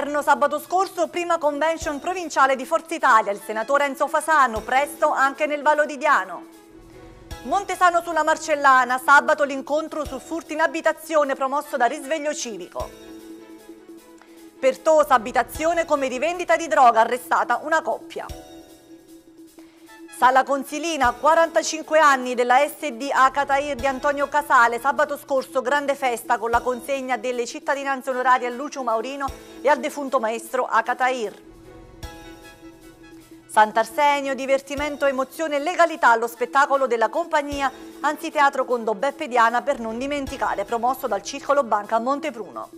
Salerno sabato scorso prima convention provinciale di Forza Italia, il senatore Enzo Fasano, presto anche nel Vallo di Diano. Montesano sulla Marcellana, sabato l'incontro su furti in abitazione promosso da Risveglio Civico. Pertosa abitazione come rivendita di droga, arrestata una coppia. Sala Consilina, 45 anni della SD a di Antonio Casale. Sabato scorso grande festa con la consegna delle cittadinanze onorarie a Lucio Maurino e al defunto maestro a Sant'Arsenio, divertimento, emozione e legalità allo spettacolo della compagnia Anziteatro con Beppe Diana per non dimenticare, promosso dal Circolo Banca Montepruno.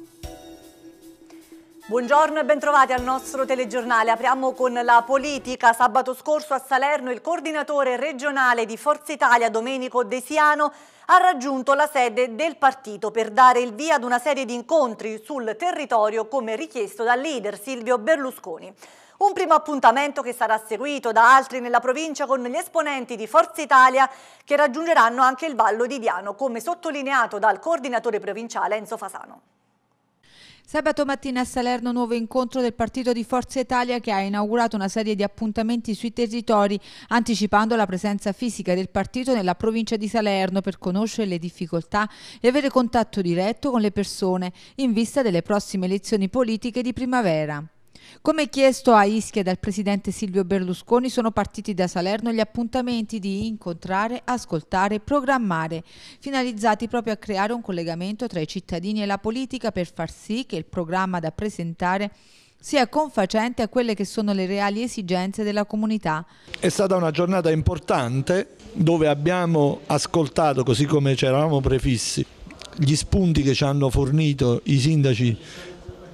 Buongiorno e bentrovati al nostro telegiornale. Apriamo con la politica. Sabato scorso a Salerno il coordinatore regionale di Forza Italia, Domenico Desiano, ha raggiunto la sede del partito per dare il via ad una serie di incontri sul territorio come richiesto dal leader Silvio Berlusconi. Un primo appuntamento che sarà seguito da altri nella provincia con gli esponenti di Forza Italia che raggiungeranno anche il Vallo di Diano, come sottolineato dal coordinatore provinciale Enzo Fasano. Sabato mattina a Salerno nuovo incontro del partito di Forza Italia che ha inaugurato una serie di appuntamenti sui territori anticipando la presenza fisica del partito nella provincia di Salerno per conoscere le difficoltà e avere contatto diretto con le persone in vista delle prossime elezioni politiche di primavera. Come chiesto a Ischia dal presidente Silvio Berlusconi, sono partiti da Salerno gli appuntamenti di incontrare, ascoltare, programmare, finalizzati proprio a creare un collegamento tra i cittadini e la politica per far sì che il programma da presentare sia confacente a quelle che sono le reali esigenze della comunità. È stata una giornata importante dove abbiamo ascoltato, così come ci eravamo prefissi, gli spunti che ci hanno fornito i sindaci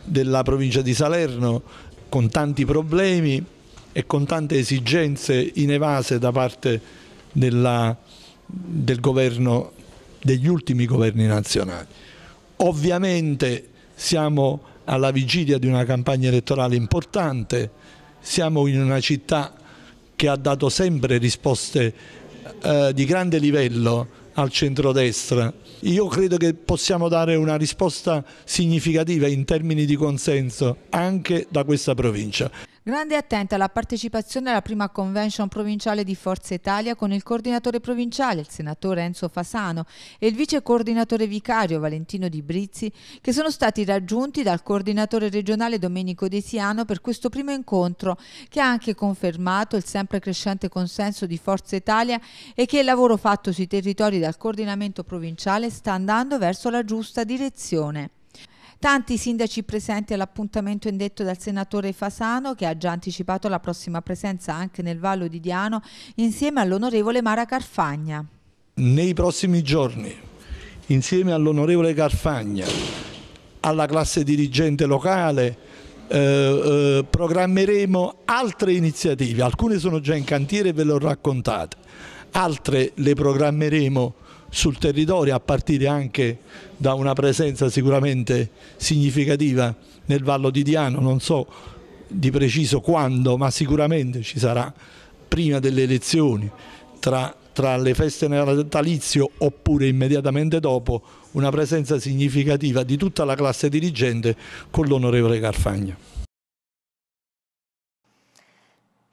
della provincia di Salerno con tanti problemi e con tante esigenze inevase da parte della, del governo, degli ultimi governi nazionali. Ovviamente siamo alla vigilia di una campagna elettorale importante, siamo in una città che ha dato sempre risposte eh, di grande livello al centrodestra. Io credo che possiamo dare una risposta significativa in termini di consenso anche da questa provincia. Grande e attenta alla partecipazione alla prima convention provinciale di Forza Italia con il coordinatore provinciale, il senatore Enzo Fasano, e il vice coordinatore vicario Valentino Di Brizzi, che sono stati raggiunti dal coordinatore regionale Domenico Desiano per questo primo incontro, che ha anche confermato il sempre crescente consenso di Forza Italia e che il lavoro fatto sui territori dal coordinamento provinciale sta andando verso la giusta direzione. Tanti sindaci presenti all'appuntamento indetto dal senatore Fasano, che ha già anticipato la prossima presenza anche nel Vallo di Diano, insieme all'onorevole Mara Carfagna. Nei prossimi giorni, insieme all'onorevole Carfagna, alla classe dirigente locale, eh, eh, programmeremo altre iniziative, alcune sono già in cantiere e ve le ho raccontate, altre le programmeremo sul territorio a partire anche da una presenza sicuramente significativa nel Vallo di Diano, non so di preciso quando, ma sicuramente ci sarà prima delle elezioni, tra, tra le feste natalizio oppure immediatamente dopo, una presenza significativa di tutta la classe dirigente con l'onorevole Carfagna.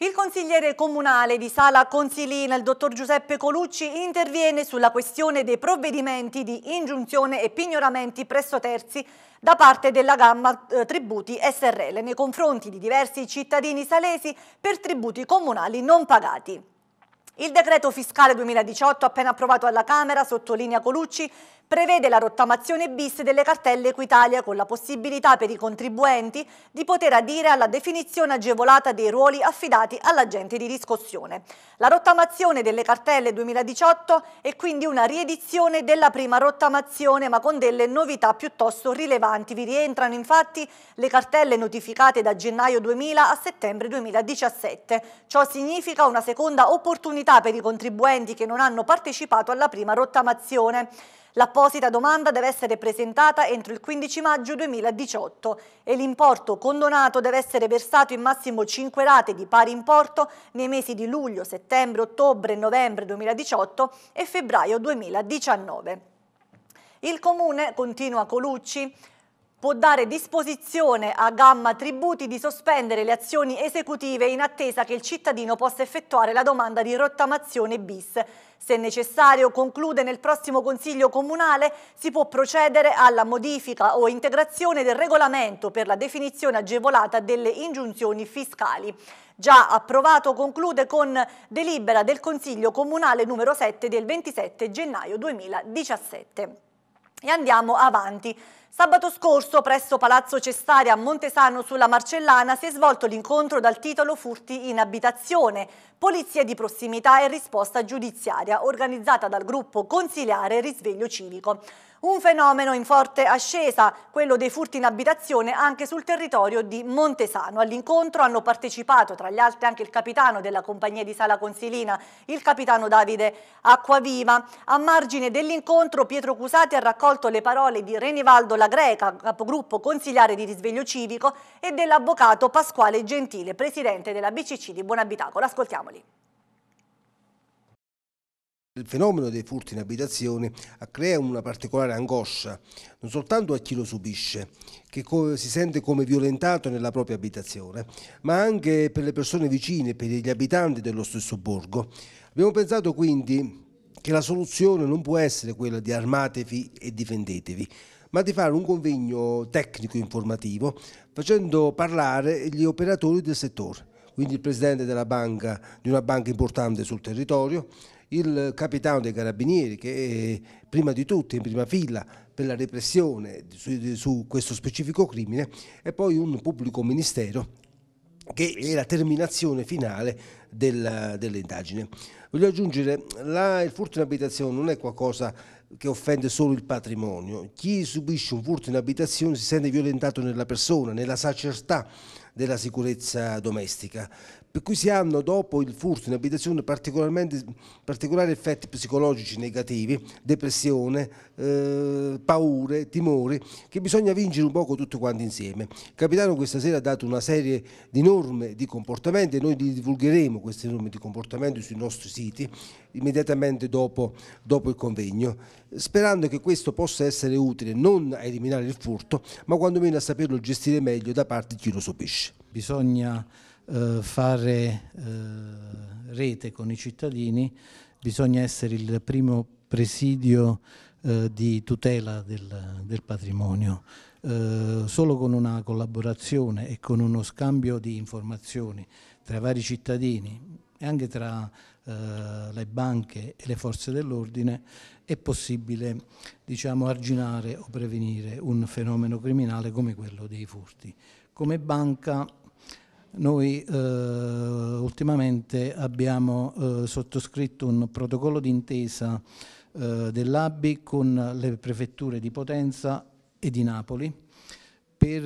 Il consigliere comunale di Sala Consilina, il dottor Giuseppe Colucci, interviene sulla questione dei provvedimenti di ingiunzione e pignoramenti presso terzi da parte della gamma eh, Tributi SRL nei confronti di diversi cittadini salesi per tributi comunali non pagati. Il decreto fiscale 2018 appena approvato alla Camera, sottolinea Colucci, prevede la rottamazione bis delle cartelle Equitalia con la possibilità per i contribuenti di poter adire alla definizione agevolata dei ruoli affidati all'agente di riscossione. La rottamazione delle cartelle 2018 è quindi una riedizione della prima rottamazione ma con delle novità piuttosto rilevanti. Vi rientrano infatti le cartelle notificate da gennaio 2000 a settembre 2017. Ciò significa una seconda opportunità per i contribuenti che non hanno partecipato alla prima rottamazione. L'apposita domanda deve essere presentata entro il 15 maggio 2018 e l'importo condonato deve essere versato in massimo 5 rate di pari importo nei mesi di luglio, settembre, ottobre e novembre 2018 e febbraio 2019. Il Comune, continua Colucci, può dare disposizione a Gamma Tributi di sospendere le azioni esecutive in attesa che il cittadino possa effettuare la domanda di rottamazione bis. Se necessario, conclude nel prossimo Consiglio Comunale, si può procedere alla modifica o integrazione del regolamento per la definizione agevolata delle ingiunzioni fiscali. Già approvato conclude con delibera del Consiglio Comunale numero 7 del 27 gennaio 2017. E andiamo avanti. Sabato scorso presso Palazzo Cestari a Montesano sulla Marcellana si è svolto l'incontro dal titolo Furti in abitazione, Polizia di prossimità e risposta giudiziaria organizzata dal gruppo consiliare Risveglio Civico. Un fenomeno in forte ascesa, quello dei furti in abitazione anche sul territorio di Montesano. All'incontro hanno partecipato tra gli altri anche il capitano della compagnia di Sala Consilina, il capitano Davide Acquaviva. A margine dell'incontro Pietro Cusati ha raccolto le parole di Renivaldo La Greca, capogruppo consigliare di risveglio civico, e dell'avvocato Pasquale Gentile, presidente della BCC di Buonabitaco. Ascoltiamoli. Il fenomeno dei furti in abitazione crea una particolare angoscia, non soltanto a chi lo subisce, che si sente come violentato nella propria abitazione, ma anche per le persone vicine, per gli abitanti dello stesso borgo. Abbiamo pensato quindi che la soluzione non può essere quella di armatevi e difendetevi, ma di fare un convegno tecnico-informativo facendo parlare gli operatori del settore, quindi il presidente banca, di una banca importante sul territorio, il capitano dei carabinieri che è eh, prima di tutti in prima fila per la repressione su, su questo specifico crimine e poi un pubblico ministero che è la terminazione finale della, dell'indagine. Voglio aggiungere, la, il furto in abitazione non è qualcosa che offende solo il patrimonio, chi subisce un furto in abitazione si sente violentato nella persona, nella sacertà della sicurezza domestica, per cui si hanno dopo il furto in abitazione particolari effetti psicologici negativi, depressione, eh, paure, timori, che bisogna vincere un poco tutti quanti insieme. Il capitano questa sera ha dato una serie di norme di comportamento e noi divulgheremo queste norme di comportamento sui nostri siti immediatamente dopo, dopo il convegno, sperando che questo possa essere utile non a eliminare il furto, ma quantomeno a saperlo gestire meglio da parte di chi lo subisce. Bisogna eh, fare eh, rete con i cittadini, bisogna essere il primo presidio eh, di tutela del, del patrimonio. Eh, solo con una collaborazione e con uno scambio di informazioni tra i vari cittadini e anche tra eh, le banche e le forze dell'ordine è possibile diciamo, arginare o prevenire un fenomeno criminale come quello dei furti. Come banca noi eh, ultimamente abbiamo eh, sottoscritto un protocollo d'intesa eh, dell'ABI con le prefetture di Potenza e di Napoli per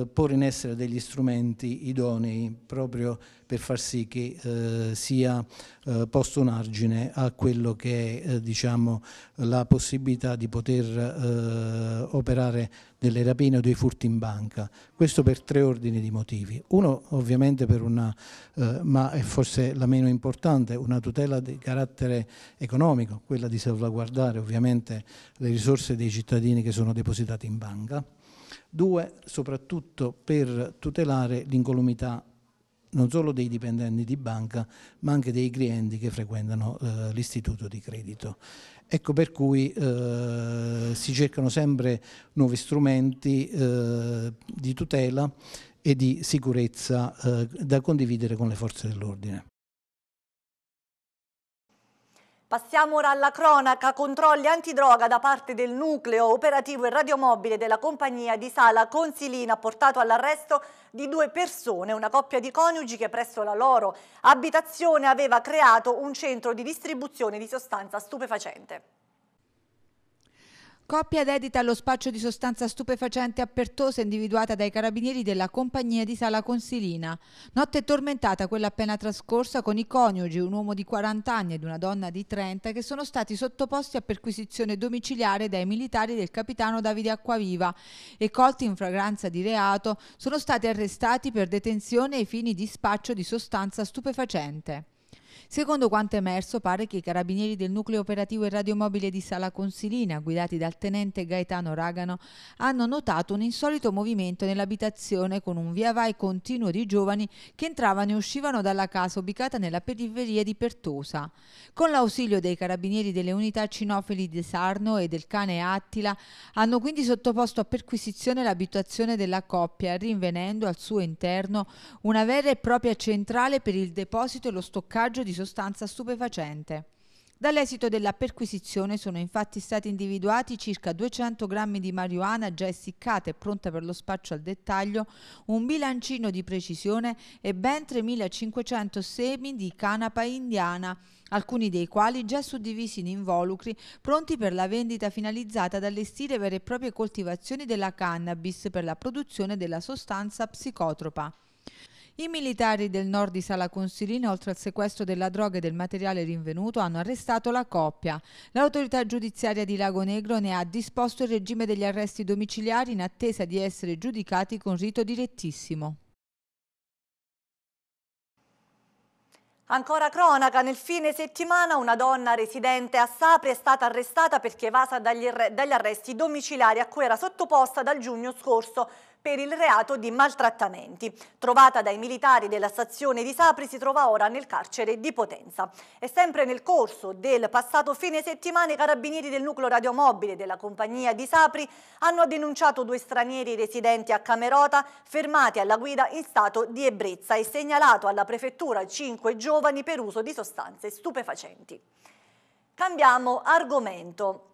eh, porre in essere degli strumenti idonei proprio per far sì che eh, sia eh, posto un argine a quello che è eh, diciamo, la possibilità di poter eh, operare delle rapine o dei furti in banca. Questo per tre ordini di motivi. Uno ovviamente per una, eh, ma è forse la meno importante, una tutela di carattere economico, quella di salvaguardare ovviamente le risorse dei cittadini che sono depositati in banca Due, soprattutto per tutelare l'incolumità non solo dei dipendenti di banca, ma anche dei clienti che frequentano eh, l'istituto di credito. Ecco per cui eh, si cercano sempre nuovi strumenti eh, di tutela e di sicurezza eh, da condividere con le forze dell'ordine. Passiamo ora alla cronaca, controlli antidroga da parte del nucleo operativo e radiomobile della compagnia di Sala Consilina ha portato all'arresto di due persone, una coppia di coniugi che presso la loro abitazione aveva creato un centro di distribuzione di sostanza stupefacente. Coppia dedita allo spaccio di sostanza stupefacente appertosa individuata dai carabinieri della compagnia di Sala Consilina. Notte tormentata quella appena trascorsa con i coniugi, un uomo di 40 anni ed una donna di 30, che sono stati sottoposti a perquisizione domiciliare dai militari del capitano Davide Acquaviva e colti in fragranza di reato sono stati arrestati per detenzione ai fini di spaccio di sostanza stupefacente. Secondo quanto emerso, pare che i carabinieri del nucleo operativo e radiomobile di Sala Consilina, guidati dal tenente Gaetano Ragano, hanno notato un insolito movimento nell'abitazione con un via vai continuo di giovani che entravano e uscivano dalla casa ubicata nella periferia di Pertosa. Con l'ausilio dei carabinieri delle unità cinofili di Sarno e del cane Attila, hanno quindi sottoposto a perquisizione l'abitazione della coppia, rinvenendo al suo interno una vera e propria centrale per il deposito e lo stoccaggio di sostanza stupefacente. Dall'esito della perquisizione sono infatti stati individuati circa 200 grammi di marijuana già essiccata e pronta per lo spaccio al dettaglio, un bilancino di precisione e ben 3.500 semi di canapa indiana, alcuni dei quali già suddivisi in involucri pronti per la vendita finalizzata ad allestire vere e proprie coltivazioni della cannabis per la produzione della sostanza psicotropa. I militari del nord di Sala Consilina, oltre al sequestro della droga e del materiale rinvenuto, hanno arrestato la coppia. L'autorità giudiziaria di Lago Negro ne ha disposto il regime degli arresti domiciliari in attesa di essere giudicati con rito direttissimo. Ancora cronaca, nel fine settimana una donna residente a Sapri è stata arrestata perché evasa dagli, arresti domiciliari a cui era sottoposta dal giugno scorso per il reato di maltrattamenti. Trovata dai militari della stazione di Sapri si trova ora nel carcere di Potenza. E sempre nel corso del passato fine settimana i carabinieri del nucleo radiomobile della compagnia di Sapri hanno denunciato due stranieri residenti a Camerota fermati alla guida in stato di ebbrezza e segnalato alla prefettura cinque giovani per uso di sostanze stupefacenti. Cambiamo argomento.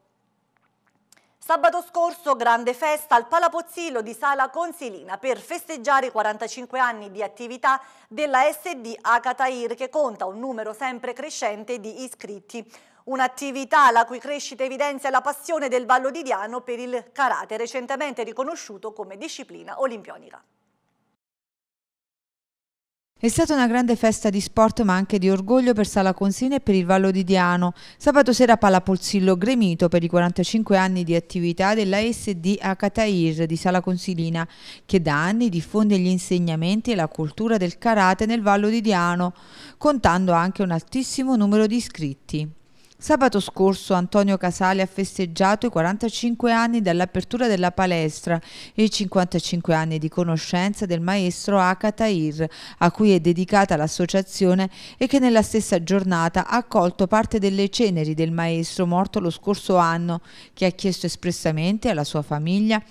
Sabato scorso grande festa al Palapozzillo di Sala Consilina per festeggiare i 45 anni di attività della SD Acatair che conta un numero sempre crescente di iscritti. Un'attività la cui crescita evidenzia la passione del Vallo di Diano per il karate recentemente riconosciuto come disciplina olimpionica. È stata una grande festa di sport ma anche di orgoglio per Sala Consina e per il Vallo di Diano. Sabato sera Palapolsillo gremito per i 45 anni di attività della SD Akatair di Sala Consilina che da anni diffonde gli insegnamenti e la cultura del karate nel Vallo di Diano, contando anche un altissimo numero di iscritti. Sabato scorso Antonio Casale ha festeggiato i 45 anni dall'apertura della palestra e i 55 anni di conoscenza del maestro Akatair, a cui è dedicata l'associazione e che nella stessa giornata ha accolto parte delle ceneri del maestro morto lo scorso anno, che ha chiesto espressamente alla sua famiglia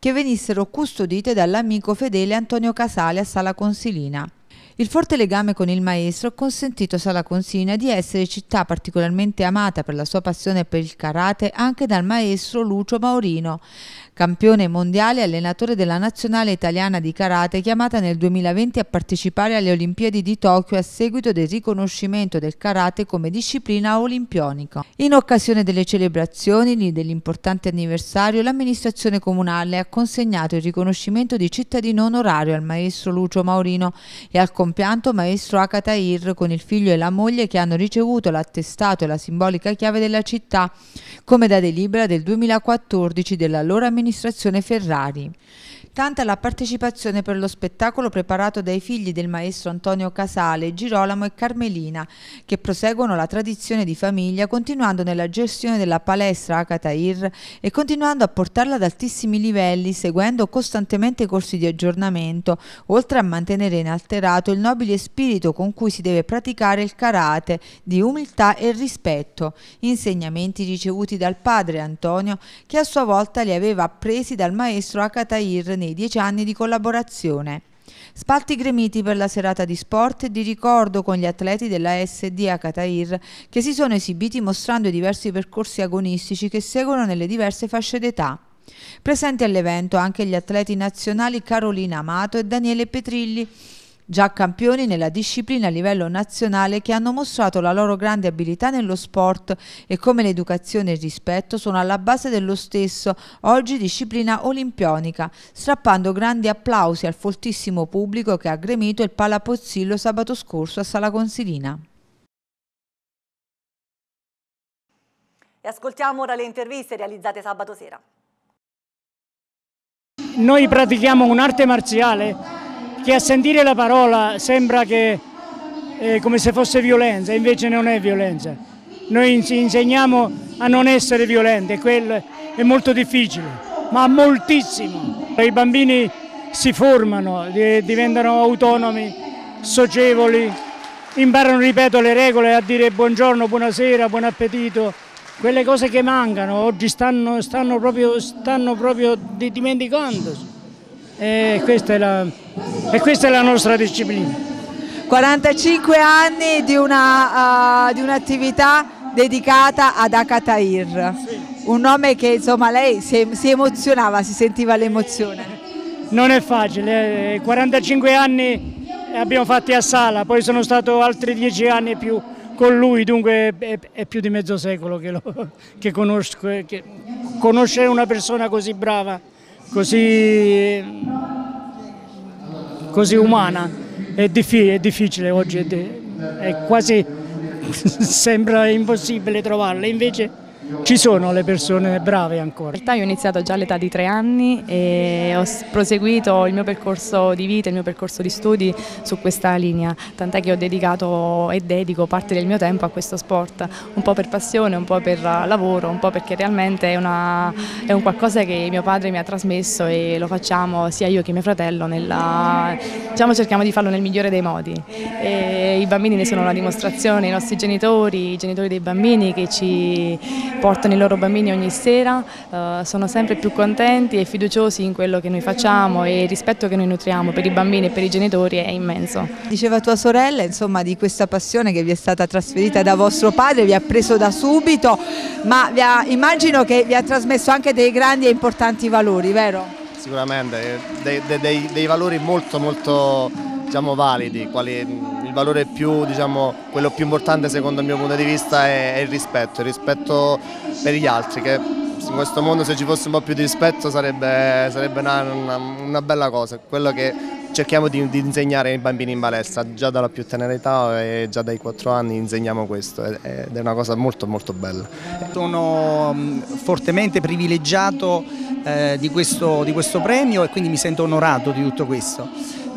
che venissero custodite dall'amico fedele Antonio Casale a Sala Consilina. Il forte legame con il maestro ha consentito a Salaconsina di essere città particolarmente amata per la sua passione per il karate anche dal maestro Lucio Maurino, campione mondiale e allenatore della nazionale italiana di karate chiamata nel 2020 a partecipare alle Olimpiadi di Tokyo a seguito del riconoscimento del karate come disciplina olimpionica. In occasione delle celebrazioni dell'importante anniversario, l'amministrazione comunale ha consegnato il riconoscimento di cittadino onorario al maestro Lucio Maurino e al compianto maestro Akatair con il figlio e la moglie che hanno ricevuto l'attestato e la simbolica chiave della città, come da delibera del 2014 dell'allora amministrazione amministrazione Ferrari. Tanta la partecipazione per lo spettacolo preparato dai figli del maestro Antonio Casale, Girolamo e Carmelina, che proseguono la tradizione di famiglia continuando nella gestione della palestra Akatair e continuando a portarla ad altissimi livelli, seguendo costantemente corsi di aggiornamento, oltre a mantenere inalterato il nobile spirito con cui si deve praticare il karate, di umiltà e rispetto, insegnamenti ricevuti dal padre Antonio, che a sua volta li aveva appresi dal maestro Akatair nei dieci anni di collaborazione. Spalti gremiti per la serata di sport e di ricordo con gli atleti della SD a Catair che si sono esibiti mostrando i diversi percorsi agonistici che seguono nelle diverse fasce d'età. Presenti all'evento anche gli atleti nazionali Carolina Amato e Daniele Petrilli già campioni nella disciplina a livello nazionale che hanno mostrato la loro grande abilità nello sport e come l'educazione e il rispetto sono alla base dello stesso, oggi disciplina olimpionica, strappando grandi applausi al foltissimo pubblico che ha gremito il Palapozzillo sabato scorso a Sala Consilina. E ascoltiamo ora le interviste realizzate sabato sera. Noi pratichiamo un'arte marziale che a sentire la parola sembra che eh, come se fosse violenza, invece non è violenza. Noi insegniamo a non essere violenti, quello è molto difficile, ma moltissimo. I bambini si formano, diventano autonomi, socievoli, imparano, ripeto, le regole a dire buongiorno, buonasera, buon appetito. Quelle cose che mancano oggi stanno, stanno proprio, stanno proprio dimenticandosi e questa è la, questa è la nostra disciplina. 45 anni di eh, un'attività uh, un dedicata ad Akatair, un nome che insomma lei si, si emozionava, si sentiva l'emozione. Non è facile, 45 eh, anni abbiamo fatti a Sala, poi sono stato altri 10 anni e più con lui, dunque è, è, più di mezzo secolo che, lo, che, conosco, eh, che conoscere una persona così brava così, così umana è, diffi è, difficile oggi, è, è quasi sembra impossibile trovarla, invece ci sono le persone brave ancora. In realtà io ho iniziato già all'età di tre anni e ho proseguito il mio percorso di vita, il mio percorso di studi su questa linea, tant'è che ho dedicato e dedico parte del mio tempo a questo sport, un po' per passione, un po' per lavoro, un po' perché realmente è, una, è un qualcosa che mio padre mi ha trasmesso e lo facciamo sia io che mio fratello, nella, diciamo cerchiamo di farlo nel migliore dei modi. E I bambini ne sono una dimostrazione, i nostri genitori, i genitori dei bambini che ci portano i loro bambini ogni sera, eh, sono sempre più contenti e fiduciosi in quello che noi facciamo e il rispetto che noi nutriamo per i bambini e per i genitori è immenso. Diceva tua sorella insomma, di questa passione che vi è stata trasferita da vostro padre, vi ha preso da subito, ma ha, immagino che vi ha trasmesso anche dei grandi e importanti valori, vero? Sicuramente, eh, dei, dei, dei valori molto molto diciamo, validi, quali il valore più, diciamo, quello più importante secondo il mio punto di vista è, è il rispetto, il rispetto per gli altri, che in questo mondo se ci fosse un po' più di rispetto sarebbe, sarebbe una, una, una, bella cosa, quello che cerchiamo di, di, insegnare ai bambini in palestra, già dalla più tenera età e già dai 4 anni insegniamo questo ed è una cosa molto molto bella. Sono mm, fortemente privilegiato eh, di, questo, di questo premio e quindi mi sento onorato di tutto questo.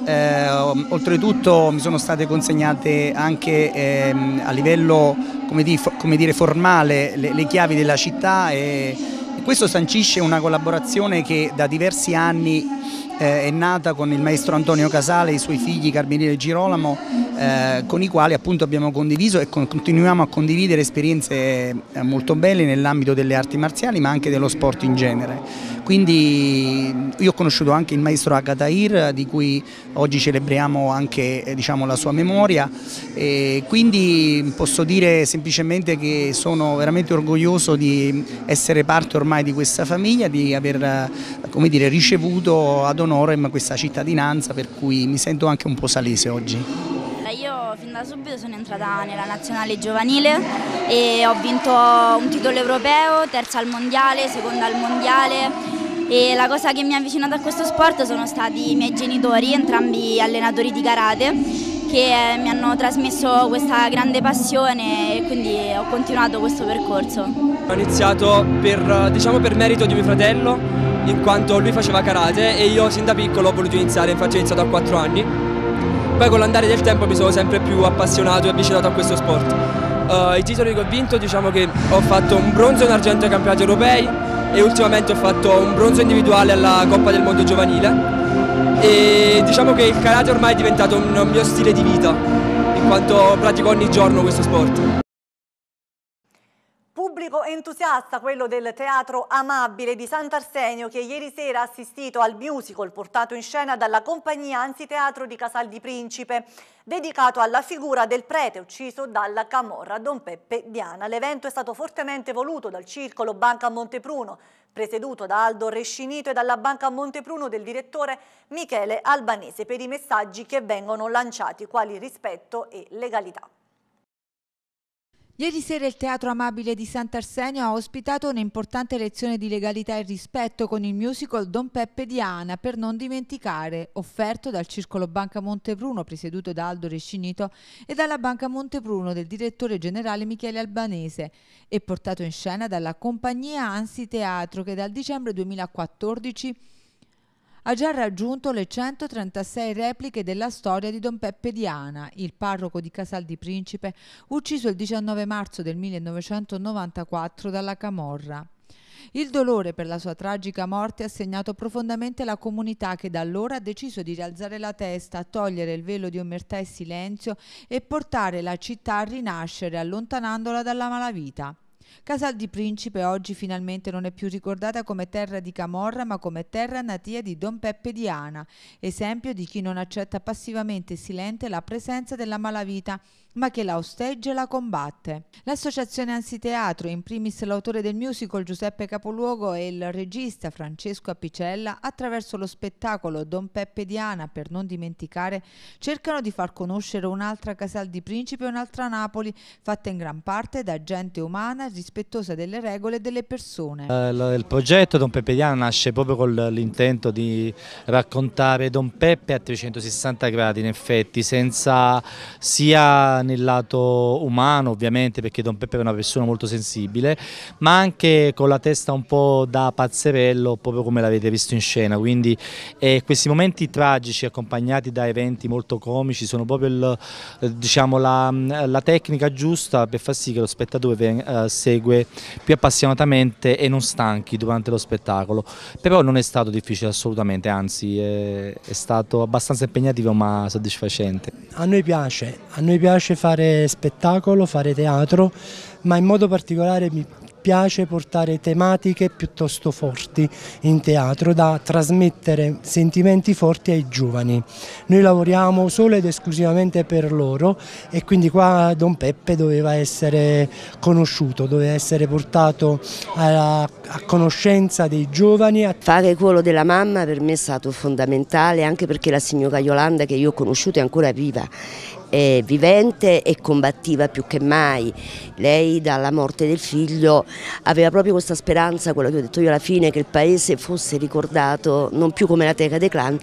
Eh, um, oltretutto mi sono state consegnate anche ehm, a livello come di, come dire, formale le, le, chiavi della città e questo sancisce una collaborazione che da diversi anni eh, è nata con il maestro Antonio Casale e i suoi figli Carmelino e Girolamo eh, con i quali appunto abbiamo condiviso e continuiamo a condividere esperienze eh, molto belle nell'ambito delle arti marziali ma anche dello sport in genere. Quindi io ho conosciuto anche il maestro Agatair di cui oggi celebriamo anche eh, diciamo, la sua memoria e quindi posso dire semplicemente che sono veramente orgoglioso di essere parte ormai di questa famiglia, di aver eh, dire, ricevuto ho ad honorem questa cittadinanza per cui mi sento anche un po' salese oggi. Io fin da subito sono entrata nella nazionale giovanile e ho vinto un titolo europeo, terza al mondiale, seconda al mondiale e la cosa che mi ha avvicinato a questo sport sono stati i miei genitori, entrambi allenatori di karate, che eh, mi hanno trasmesso questa grande passione e quindi ho continuato questo percorso. Ho iniziato per, diciamo, per merito di mio fratello in quanto lui faceva karate e io sin da piccolo ho voluto iniziare, infatti ho iniziato a 4 anni. Poi con l'andare del tempo mi sono sempre più appassionato e avvicinato a questo sport. Uh, I titoli che ho vinto diciamo che ho fatto un bronzo e un argento ai campionati europei e ultimamente ho fatto un bronzo individuale alla Coppa del Mondo Giovanile e diciamo che il karate ormai è diventato un mio stile di vita in quanto pratico ogni giorno questo sport pubblico entusiasta quello del Teatro Amabile di Sant'Arsenio che ieri sera ha assistito al musical portato in scena dalla compagnia Anziteatro di Casal di Principe dedicato alla figura del prete ucciso dalla Camorra Don Peppe Diana. L'evento è stato fortemente voluto dal circolo Banca Montepruno presieduto da Aldo Rescinito e dalla Banca Montepruno del direttore Michele Albanese per i messaggi che vengono lanciati quali rispetto e legalità. Ieri sera il Teatro Amabile di Sant'Arsenio ha ospitato un'importante lezione di legalità e rispetto con il musical Don Peppe di Ana per non dimenticare, offerto dal Circolo Banca Montepruno, presieduto da Aldo Rescinito e dalla Banca Montepruno del direttore generale Michele Albanese e portato in scena dalla compagnia Ansi Teatro che dal dicembre 2014 ha già raggiunto le 136 repliche della storia di Don Peppe Diana, il parroco di Casal di Principe, ucciso il 19 marzo del 1994 dalla Camorra. Il dolore per la sua tragica morte ha segnato profondamente la comunità che da allora ha deciso di rialzare la testa, togliere il velo di omertà e silenzio e portare la città a rinascere allontanandola dalla malavita. Casal di Principe oggi finalmente non è più ricordata come terra di Camorra ma come terra natia di Don Peppe Diana, esempio di chi non accetta passivamente e silente la presenza della malavita ma che la osteggia e la combatte. L'associazione Ansiteatro, in primis l'autore del musical Giuseppe Capoluogo e il regista Francesco Apicella, attraverso lo spettacolo Don Peppe Diana, per non dimenticare, cercano di far conoscere un'altra Casal di Principe e un'altra Napoli, fatta in gran parte da gente umana rispettosa delle regole e delle persone. Eh, il progetto Don Peppe Diana nasce proprio con l'intento di raccontare Don Peppe a 360 gradi, in effetti, senza sia nel lato umano ovviamente perché Don Peppe è una persona molto sensibile ma anche con la testa un po' da pazzerello proprio come l'avete visto in scena quindi eh, questi momenti tragici accompagnati da eventi molto comici sono proprio il, eh, diciamo, la, mm, la, tecnica giusta per far sì che lo spettatore ven, eh, segue più appassionatamente e non stanchi durante lo spettacolo però non è stato difficile assolutamente anzi è, è stato abbastanza impegnativo ma soddisfacente a noi piace, a noi piace fare spettacolo, fare teatro, ma in modo particolare mi piace portare tematiche piuttosto forti in teatro da trasmettere sentimenti forti ai giovani. Noi lavoriamo solo ed esclusivamente per loro e quindi qua Don Peppe doveva essere conosciuto, doveva essere portato a, a conoscenza dei giovani. Fare quello della mamma per me è stato fondamentale anche perché la signora Yolanda che io ho conosciuto è ancora viva eh, vivente e combattiva più che mai. Lei dalla morte del figlio aveva proprio questa speranza, quello che ho detto io alla fine, che il paese fosse ricordato non più come la teca dei clan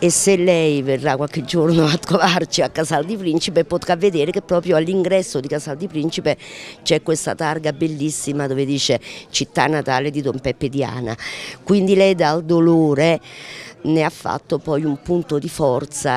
e se lei verrà qualche giorno a trovarci a Casal di Principe potrà vedere che proprio all'ingresso di Casal di Principe c'è questa targa bellissima dove dice città natale di Don Peppe Diana, quindi lei dal dolore ne ha fatto poi un punto di forza.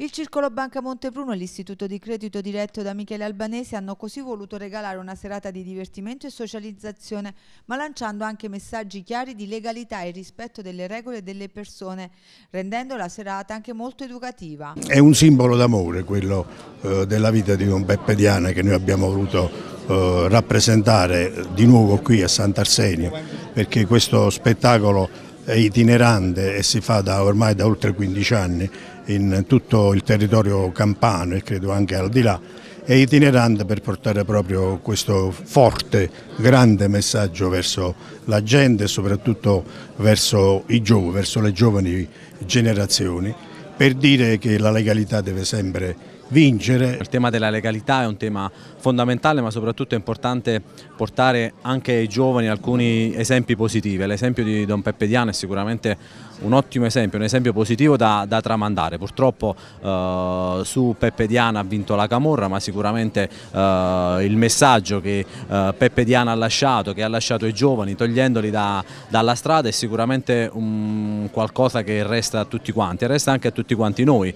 Il Circolo Banca Montepruno e l'Istituto di Credito diretto da Michele Albanese hanno così voluto regalare una serata di divertimento e socializzazione, ma lanciando anche messaggi chiari di legalità e rispetto delle regole delle persone, rendendo la serata anche molto educativa. È un simbolo d'amore quello eh, della vita di un Beppe Diana che noi abbiamo voluto eh, rappresentare di nuovo qui a Sant'Arsenio, perché questo spettacolo è itinerante e si fa da, ormai da oltre 15 anni in tutto il territorio campano e credo anche al di là è itinerante per portare proprio questo forte, grande messaggio verso la gente e soprattutto verso i giovani, verso le giovani generazioni per dire che la legalità deve sempre essere vincere. Il tema della legalità è un tema fondamentale ma soprattutto è importante portare anche ai giovani alcuni esempi positivi. L'esempio di Don Peppe Diana è sicuramente un ottimo esempio, un esempio positivo da, da tramandare. Purtroppo eh, su Peppe Diana ha vinto la Camorra ma sicuramente eh, il messaggio che eh, Peppe Diana ha lasciato, che ha lasciato i giovani togliendoli da, dalla strada è sicuramente un, qualcosa che resta a tutti quanti e resta anche a tutti quanti noi.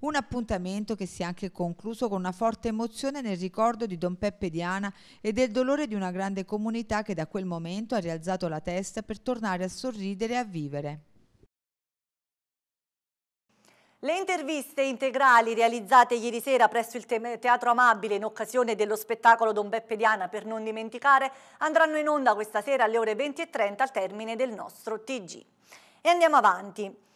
Un appuntamento che si è anche concluso con una forte emozione nel ricordo di Don Peppe Diana e del dolore di una grande comunità che da quel momento ha rialzato la testa per tornare a sorridere e a vivere. Le interviste integrali realizzate ieri sera presso il Teatro Amabile in occasione dello spettacolo Don Beppe Diana per non dimenticare andranno in onda questa sera alle ore 20.30 al termine del nostro TG. E andiamo avanti.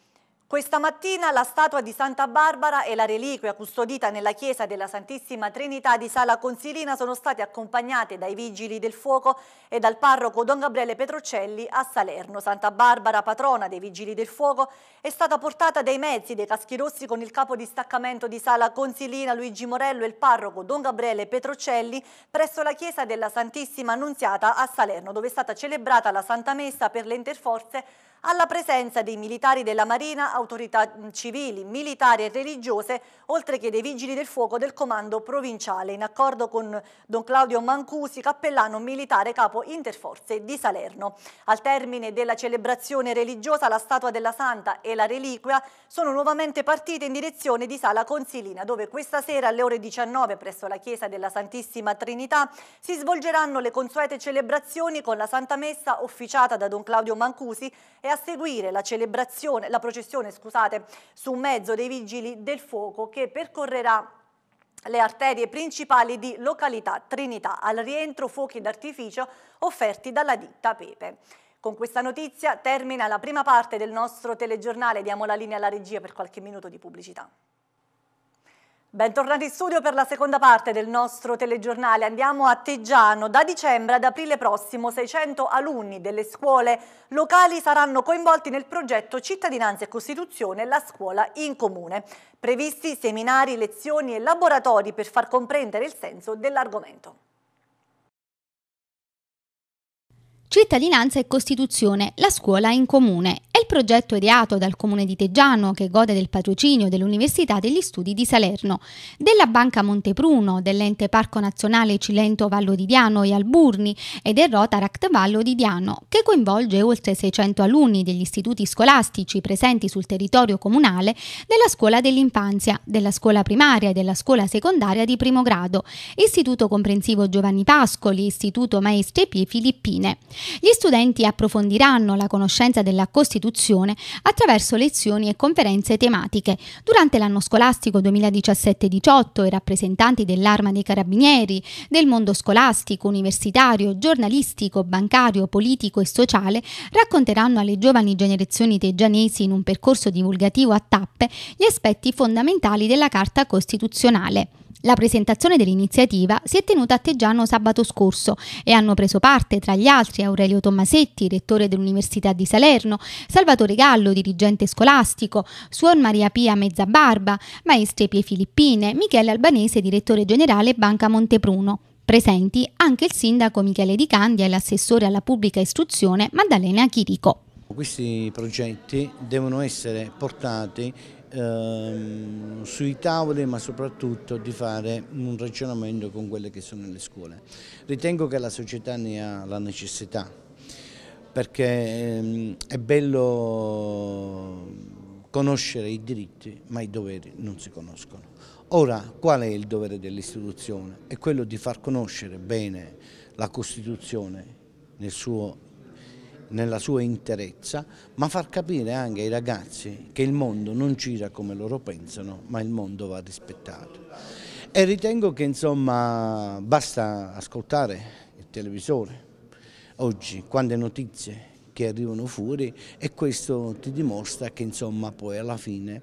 Questa mattina la statua di Santa Barbara e la reliquia custodita nella chiesa della Santissima Trinità di Sala Consilina sono state accompagnate dai vigili del fuoco e dal parroco Don Gabriele Petrocelli a Salerno. Santa Barbara, patrona dei vigili del fuoco, è stata portata dai mezzi dei caschi rossi con il capo di staccamento di Sala Consilina Luigi Morello e il parroco Don Gabriele Petrocelli presso la chiesa della Santissima Annunziata a Salerno, dove è stata celebrata la Santa Messa per le interforze alla presenza dei militari della Marina, autorità civili, militari e religiose, oltre che dei vigili del fuoco del comando provinciale, in accordo con Don Claudio Mancusi, cappellano militare capo interforze di Salerno. Al termine della celebrazione religiosa, la statua della Santa e la reliquia sono nuovamente partite in direzione di Sala Consilina, dove questa sera alle ore 19 presso la Chiesa della Santissima Trinità si svolgeranno le consuete celebrazioni con la Santa Messa officiata da Don Claudio Mancusi e a a seguire la, la processione scusate, su mezzo dei vigili del fuoco che percorrerà le arterie principali di località Trinità al rientro fuochi d'artificio offerti dalla ditta Pepe. Con questa notizia termina la prima parte del nostro telegiornale, diamo la linea alla regia per qualche minuto di pubblicità. Bentornati in studio per la seconda parte del nostro telegiornale. Andiamo a Teggiano. Da dicembre ad aprile prossimo 600 alunni delle scuole locali saranno coinvolti nel progetto Cittadinanza e Costituzione, la scuola in comune. Previsti seminari, lezioni e laboratori per far comprendere il senso dell'argomento. Cittadinanza e Costituzione, la scuola in comune il progetto ideato dal comune di Teggiano che gode del patrocinio dell'Università degli Studi di Salerno, della Banca Montepruno, dell'ente Parco Nazionale Cilento Vallo di Diano e Alburni e del Rotaract Vallo di Diano, che coinvolge oltre 600 alunni degli istituti scolastici presenti sul territorio comunale, della scuola dell'infanzia, della scuola primaria e della scuola secondaria di primo grado, Istituto Comprensivo Giovanni Pascoli, Istituto Maestri Pie Filippine. Gli studenti approfondiranno la conoscenza della Costituzione istruzione attraverso lezioni e conferenze tematiche. Durante l'anno scolastico 2017-18 i rappresentanti dell'Arma dei Carabinieri, del mondo scolastico, universitario, giornalistico, bancario, politico e sociale racconteranno alle giovani generazioni teggianesi in un percorso divulgativo a tappe gli aspetti fondamentali della Carta Costituzionale. La presentazione dell'iniziativa si è tenuta a Teggiano sabato scorso e hanno preso parte, tra gli altri, Aurelio Tommasetti, rettore dell'Università di Salerno, Salvatore Gallo, dirigente scolastico, Suor Maria Pia Mezzabarba, maestre Pie Filippine, Michele Albanese, direttore generale Banca Montepruno. Presenti anche il sindaco Michele Di Candia e l'assessore alla pubblica istruzione Maddalena Chirico. Questi progetti devono essere portati ehm, sui tavoli ma soprattutto di fare un ragionamento con quelle che sono le scuole. Ritengo che la società ne ha la necessità perché ehm, è bello conoscere i diritti ma i doveri non si conoscono. Ora qual è il dovere dell'istituzione? È quello di far conoscere bene la Costituzione nel suo nella sua interezza, ma far capire anche ai ragazzi che il mondo non gira come loro pensano, ma il mondo va rispettato. E ritengo che insomma basta ascoltare il televisore, oggi quante notizie che arrivano fuori e questo ti dimostra che insomma poi alla fine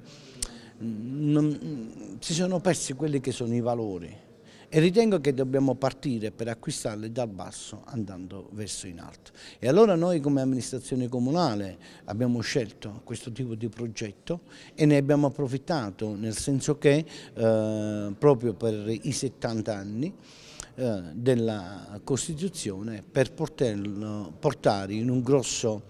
mm, non, mm, si sono persi quelli che sono i valori e ritengo che dobbiamo partire per acquistarle dal basso andando verso in alto. E allora noi come amministrazione comunale abbiamo scelto questo tipo di progetto e ne abbiamo approfittato nel senso che eh, proprio per i 70 anni eh, della Costituzione per poterlo portare in un grosso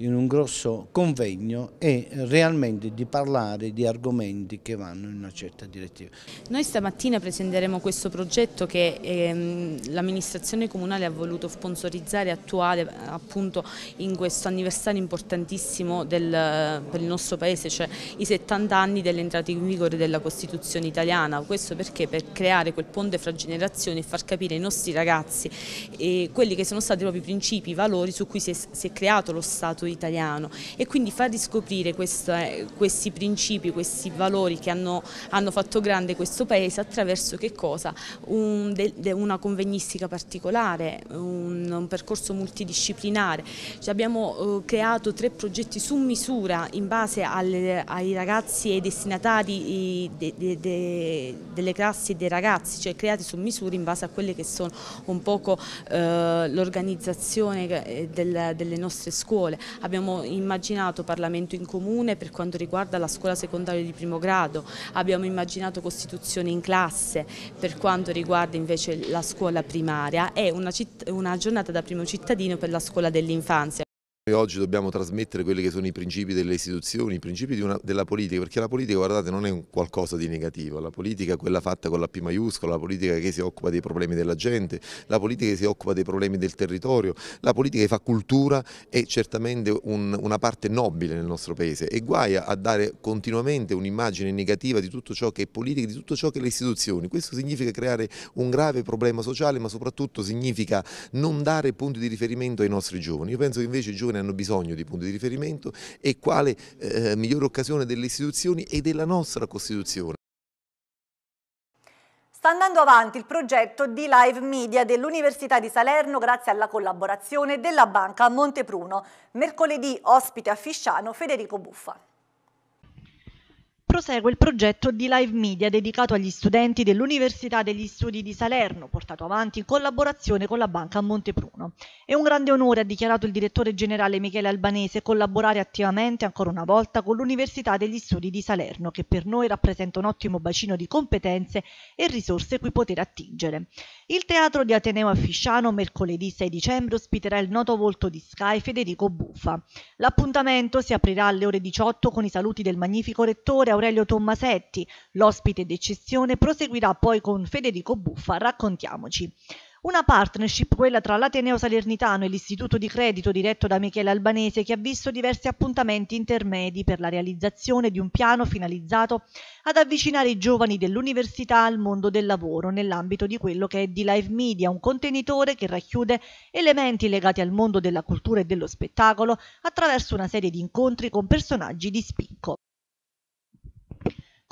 in un grosso convegno e realmente di parlare di argomenti che vanno in una certa direttiva. Noi stamattina presenteremo questo progetto che ehm, l'amministrazione comunale ha voluto sponsorizzare e attuare appunto in questo anniversario importantissimo del, per il nostro paese, cioè i 70 anni dell'entrata in vigore della Costituzione italiana. Questo perché? Per creare quel ponte fra generazioni e far capire ai nostri ragazzi eh, quelli che sono stati proprio i principi, i valori su cui si è, si è creato lo Stato italiano e quindi far riscoprire queste, eh, questi principi, questi valori che hanno, hanno, fatto grande questo paese attraverso che cosa? Un, de, de una convegnistica particolare, un, un percorso multidisciplinare. Cioè abbiamo eh, creato tre progetti su misura in base alle, ai ragazzi e ai destinatari i, de, de, delle classi e dei ragazzi, cioè creati su misura in base a quelle che sono un poco eh, l'organizzazione eh, delle nostre scuole abbiamo immaginato Parlamento in comune per quanto riguarda la scuola secondaria di primo grado, abbiamo immaginato Costituzione in classe per quanto riguarda invece la scuola primaria e una, una giornata da primo cittadino per la scuola dell'infanzia. Noi oggi dobbiamo trasmettere quelli che sono i principi delle istituzioni, i principi una, della politica, perché la politica, guardate, non è qualcosa di negativo, la politica è quella fatta con la P maiuscola, la politica che si occupa dei problemi della gente, la politica che si occupa dei problemi del territorio, la politica che fa cultura è certamente un, una parte nobile nel nostro Paese e guai a dare continuamente un'immagine negativa di tutto ciò che è politica, di tutto ciò che è le istituzioni. Questo significa creare un grave problema sociale, ma soprattutto significa non dare punti di riferimento ai nostri giovani. Io penso che invece i giovani hanno bisogno di punti di riferimento e quale eh, migliore occasione delle istituzioni e della nostra Costituzione. Sta andando avanti il progetto di live media dell'Università di Salerno grazie alla collaborazione della Banca Montepruno. Mercoledì ospite a Fisciano Federico Buffa prosegue il progetto di live media dedicato agli studenti dell'Università degli Studi di Salerno, portato avanti in collaborazione con la Banca Montepruno. È un grande onore, ha dichiarato il direttore generale Michele Albanese, collaborare attivamente ancora una volta con l'Università degli Studi di Salerno, che per noi rappresenta un ottimo bacino di competenze e risorse cui poter attingere. Il Teatro di Ateneo a Fisciano mercoledì 6 dicembre ospiterà il noto volto di Sky Federico Buffa. L'appuntamento si aprirà alle ore 18 con i saluti del magnifico rettore Aurelio Tommasetti. L'ospite d'eccezione proseguirà poi con Federico Buffa Raccontiamoci. Una partnership, quella tra l'Ateneo Salernitano e l'Istituto di Credito diretto da Michele Albanese, che ha visto diversi appuntamenti intermedi per la realizzazione di un piano finalizzato ad avvicinare i giovani dell'università al mondo del lavoro nell'ambito di quello che è di Live Media, un contenitore che racchiude elementi legati al mondo della cultura e dello spettacolo attraverso una serie di incontri con personaggi di spicco.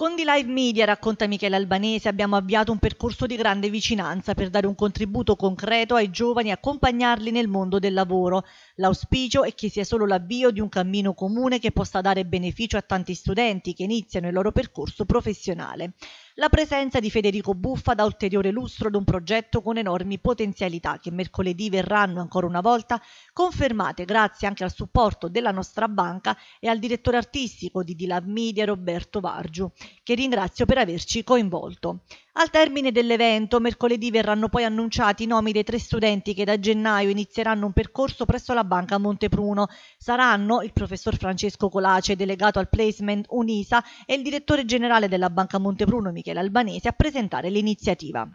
Con di Live Media, racconta Michele Albanese, abbiamo avviato un percorso di grande vicinanza per dare un contributo concreto ai giovani e accompagnarli nel mondo del lavoro. L'auspicio è che sia solo l'avvio di un cammino comune che possa dare beneficio a tanti studenti che iniziano il loro percorso professionale la presenza di Federico Buffa dà ulteriore lustro ad un progetto con enormi potenzialità che mercoledì verranno ancora una volta confermate grazie anche al supporto della nostra banca e al direttore artistico di Dilab Media Roberto Vargiu, che ringrazio per averci coinvolto. Al termine dell'evento, mercoledì verranno poi annunciati i nomi dei tre studenti che da gennaio inizieranno un percorso presso la Banca Montepruno. Saranno il professor Francesco Colace, delegato al placement Unisa, e il direttore generale della Banca Montepruno, Michele Michele Albanese a presentare l'iniziativa.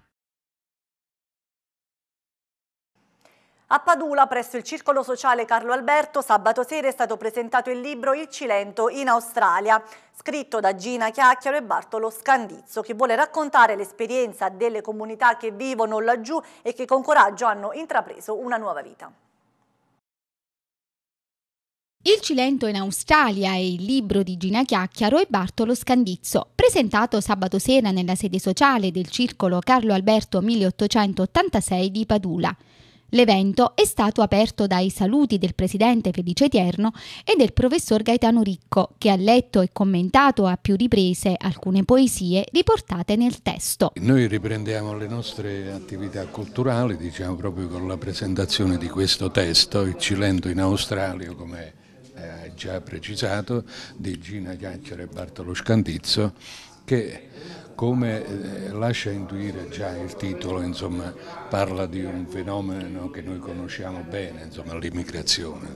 A Padula, presso il Circolo Sociale Carlo Alberto, sabato sera è stato presentato il libro Il Cilento in Australia, scritto da Gina Chiacchiaro e Bartolo Scandizzo, che vuole raccontare l'esperienza delle comunità che vivono laggiù e che con coraggio hanno intrapreso una nuova vita. Il Cilento in Australia è il libro di Gina Chiacchiaro e Bartolo Scandizzo, presentato sabato sera nella sede sociale del Circolo Carlo Alberto 1886 di Padula. L'evento è stato aperto dai saluti del presidente Felice Tierno e del professor Gaetano Ricco, che ha letto e commentato a più riprese alcune poesie riportate nel testo. Noi riprendiamo le nostre attività culturali, diciamo proprio con la presentazione di questo testo, Il Cilento in Australia, come è eh, già precisato di Gina Chiacchiere e Bartolo Scandizzo che come eh, lascia intuire già il titolo, insomma, parla di un fenomeno che noi conosciamo bene, l'immigrazione.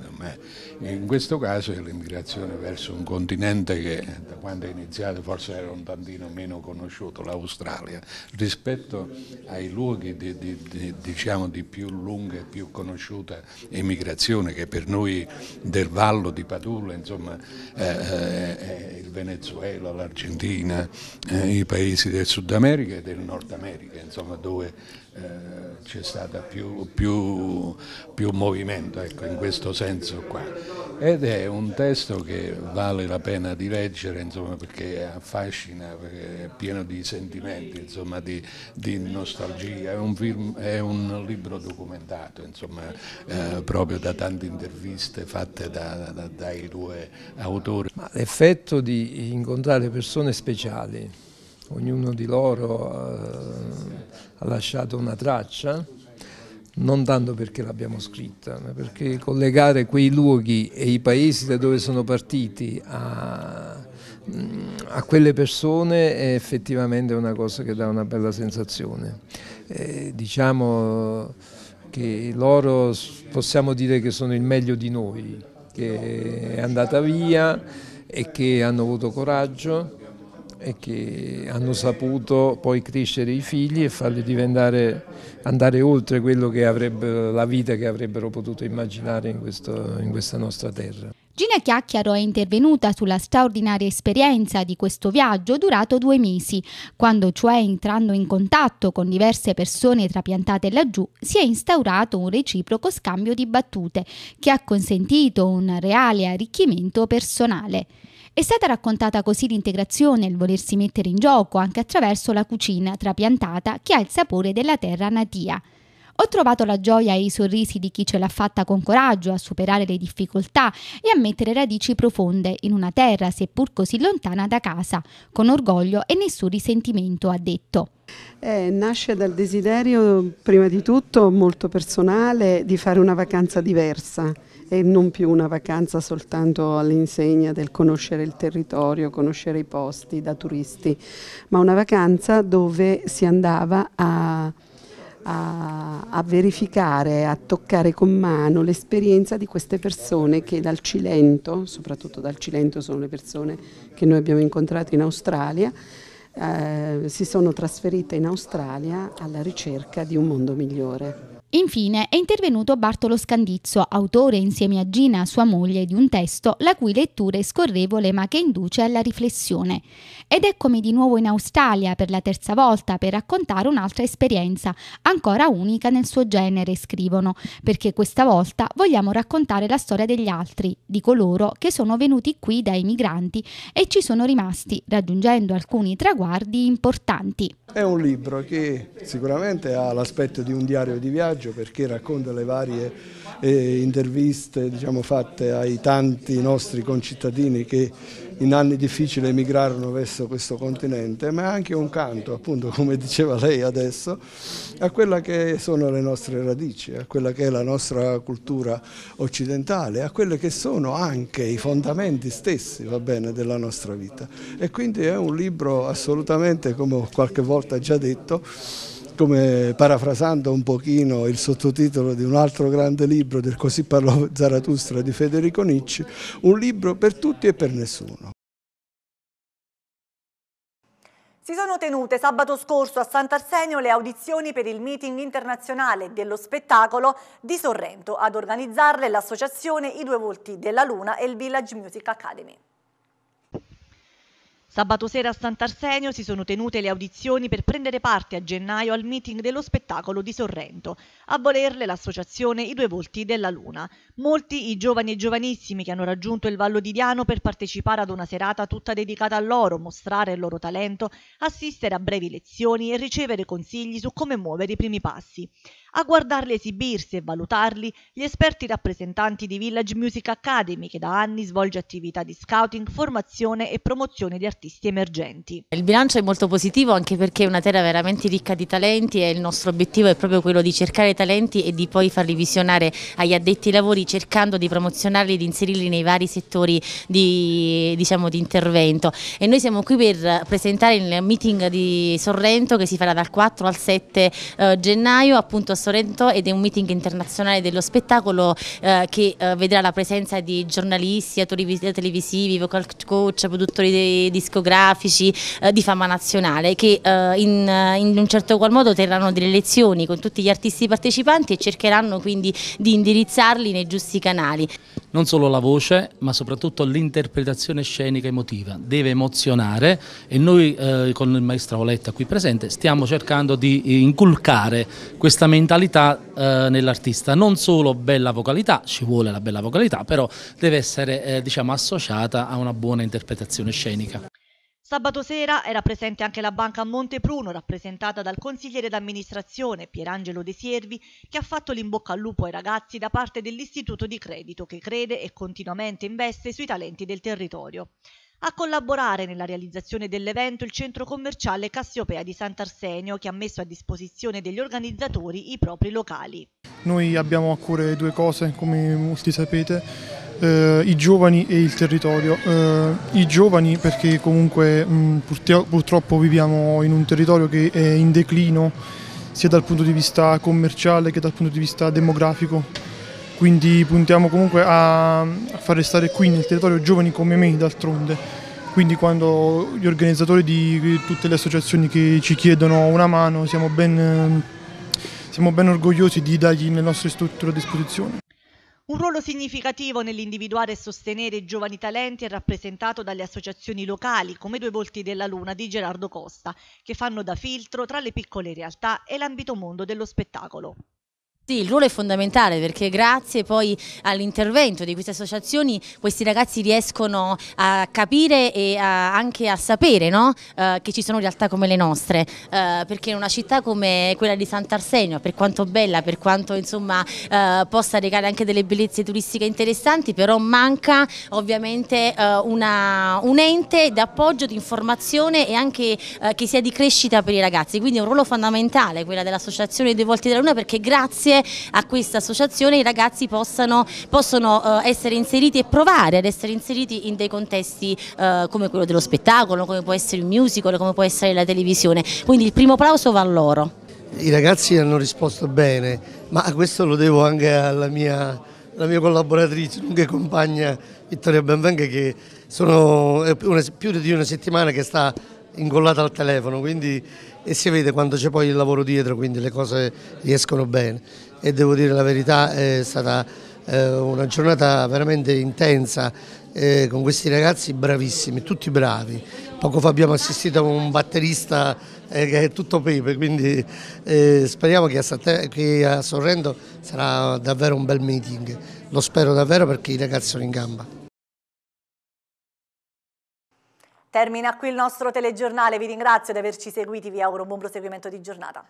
In questo caso è l'immigrazione verso un continente che da quando è iniziato forse era un tantino meno conosciuto, l'Australia, rispetto ai luoghi di, di, di, diciamo, di più lunga e più conosciuta immigrazione che per noi del Vallo di Padula, insomma, eh, eh, il Venezuela, l'Argentina, eh, i paesi paesi del Sud America e del Nord America, insomma, dove eh, c'è stato più, più, più, movimento, ecco, in questo senso qua. Ed è un testo che vale la pena di leggere, insomma, perché affascina, perché è pieno di sentimenti, insomma, di, di nostalgia, è un, film, è un, libro documentato, insomma, eh, proprio da tante interviste fatte da, da, dai due autori. Ma l'effetto di incontrare persone speciali, ognuno di loro eh, ha lasciato una traccia, non tanto perché l'abbiamo scritta, ma perché collegare quei luoghi e i paesi da dove sono partiti a, mm, a quelle persone è effettivamente una cosa che dà una bella sensazione. Eh, diciamo che loro possiamo dire che sono il meglio di noi, che è andata via e che hanno avuto coraggio e che hanno saputo poi crescere i figli e farli diventare, andare oltre quello che avrebbero, la vita che avrebbero potuto immaginare in, questo, in questa nostra terra. Gina Chiacchiaro è intervenuta sulla straordinaria esperienza di questo viaggio durato due mesi, quando cioè entrando in contatto con diverse persone trapiantate laggiù si è instaurato un reciproco scambio di battute che ha consentito un reale arricchimento personale. È stata raccontata così l'integrazione, il volersi mettere in gioco anche attraverso la cucina trapiantata che ha il sapore della terra natia. Ho trovato la gioia e i sorrisi di chi ce l'ha fatta con coraggio a superare le difficoltà e a mettere radici profonde in una terra seppur così lontana da casa, con orgoglio e nessun risentimento, ha detto. Eh, nasce dal desiderio, prima di tutto, molto personale di fare una vacanza diversa e non più una vacanza soltanto all'insegna del conoscere il territorio, conoscere i posti da turisti, ma una vacanza dove si andava a a, a, verificare, a toccare con mano l'esperienza di queste persone che dal Cilento, soprattutto dal Cilento sono le persone che noi abbiamo incontrato in Australia, eh, si sono trasferite in Australia alla ricerca di un mondo migliore. Infine è intervenuto Bartolo Scandizzo, autore insieme a Gina, sua moglie, di un testo la cui lettura è scorrevole ma che induce alla riflessione. Ed eccomi di nuovo in Australia per la terza volta per raccontare un'altra esperienza, ancora unica nel suo genere, scrivono, perché questa volta vogliamo raccontare la storia degli altri, di coloro che sono venuti qui dai migranti e ci sono rimasti, raggiungendo alcuni traguardi importanti. È un libro che sicuramente ha l'aspetto di un diario di viaggio viaggio perché racconta le varie eh, interviste diciamo, fatte ai tanti nostri concittadini che in anni difficili emigrarono verso questo continente, ma è anche un canto, appunto come diceva lei adesso, a quelle che sono le nostre radici, a quella che è la nostra cultura occidentale, a quelli che sono anche i fondamenti stessi bene, della nostra vita. E quindi è un libro assolutamente, come ho qualche volta già detto, come parafrasando un pochino il sottotitolo di un altro grande libro del Così parlò Zaratustra di Federico Nicci, un libro per tutti e per nessuno. Si sono tenute sabato scorso a Sant'Arsenio le audizioni per il meeting internazionale dello spettacolo di Sorrento, ad organizzarle l'associazione I Due Volti della Luna e il Village Music Academy. Sabato sera a Sant'Arsenio si sono tenute le audizioni per prendere parte a gennaio al meeting dello spettacolo di Sorrento, a volerle l'associazione I due volti della Luna. Molti i giovani e giovanissimi che hanno raggiunto il Vallo di Diano per partecipare ad una serata tutta dedicata a loro, mostrare il loro talento, assistere a brevi lezioni e ricevere consigli su come muovere i primi passi a guardarli esibirsi e valutarli gli esperti rappresentanti di Village Music Academy che da anni svolge attività di scouting, formazione e promozione di artisti emergenti. Il bilancio è molto positivo anche perché è una terra veramente ricca di talenti e il nostro obiettivo è proprio quello di cercare talenti e di poi farli visionare agli addetti lavori cercando di promozionarli e di inserirli nei vari settori di, diciamo, di intervento. E noi siamo qui per presentare il meeting di Sorrento che si farà dal 4 al 7 eh, gennaio appunto a Sorrento Sorrento ed è un meeting internazionale dello spettacolo eh, che eh, vedrà la presenza di giornalisti, attori televisivi, vocal coach, produttori discografici eh, di fama nazionale che eh, in, in, un certo qual modo terranno delle lezioni con tutti gli artisti partecipanti e cercheranno quindi di indirizzarli nei giusti canali non solo la voce ma soprattutto l'interpretazione scenica emotiva, deve emozionare e noi eh, con il maestro Oletta qui presente stiamo cercando di eh, inculcare questa mentalità eh, nell'artista, non solo bella vocalità, ci vuole la bella vocalità, però deve essere eh, diciamo, associata a una buona interpretazione scenica. Sabato sera era presente anche la banca Montepruno, rappresentata dal consigliere d'amministrazione Pierangelo De Siervi, che ha fatto l'imbocca al lupo ai ragazzi da parte dell'istituto di credito che crede e continuamente investe sui talenti del territorio. A collaborare nella realizzazione dell'evento il centro commerciale Cassiopea di Sant'Arsenio, che ha messo a disposizione degli organizzatori i propri locali. Noi abbiamo a cuore due cose, come molti sapete eh, i giovani e il territorio. Eh, I giovani perché comunque mh, mm, purtroppo viviamo in un territorio che è in declino sia dal punto di vista commerciale che dal punto di vista demografico. Quindi puntiamo comunque a, a far restare qui nel territorio giovani come me d'altronde. Quindi quando gli organizzatori di tutte le associazioni che ci chiedono una mano siamo ben, siamo ben orgogliosi di dargli le nostre strutture a disposizione. Un ruolo significativo nell'individuare e sostenere i giovani talenti è rappresentato dalle associazioni locali, come Due Volti della Luna di Gerardo Costa, che fanno da filtro tra le piccole realtà e l'ambito mondo dello spettacolo. Sì, il ruolo è fondamentale perché grazie poi all'intervento di queste associazioni questi ragazzi riescono a capire e a, anche a sapere no? eh, che ci sono realtà come le nostre, eh, perché una città come quella di Sant'Arsenio, per quanto bella, per quanto insomma, eh, possa recare anche delle bellezze turistiche interessanti, però manca ovviamente eh, una, un ente d'appoggio, di informazione e anche eh, che sia di crescita per i ragazzi, quindi è un ruolo fondamentale quella dell'Associazione dei Volti della Luna perché grazie a questa associazione i ragazzi possano, possono eh, essere inseriti e provare ad essere inseriti in dei contesti eh, come quello dello spettacolo, come può essere il musical, come può essere la televisione, quindi il primo applauso va a loro. I ragazzi hanno risposto bene, ma questo lo devo anche alla mia, alla mia collaboratrice, nonché compagna Vittoria Benvenga che sono una, più di una settimana che sta incollata al telefono quindi, e si vede quando c'è poi il lavoro dietro, quindi le cose riescono bene e devo dire la verità è stata eh, una giornata veramente intensa eh, con questi ragazzi bravissimi, tutti bravi. Poco fa abbiamo assistito a un batterista eh, che è tutto pepe, quindi eh, speriamo che a, che a, Sorrento sarà davvero un bel meeting. Lo spero davvero perché i ragazzi sono in gamba. Termina qui il nostro telegiornale, vi ringrazio di averci seguiti, vi auguro un buon proseguimento di giornata.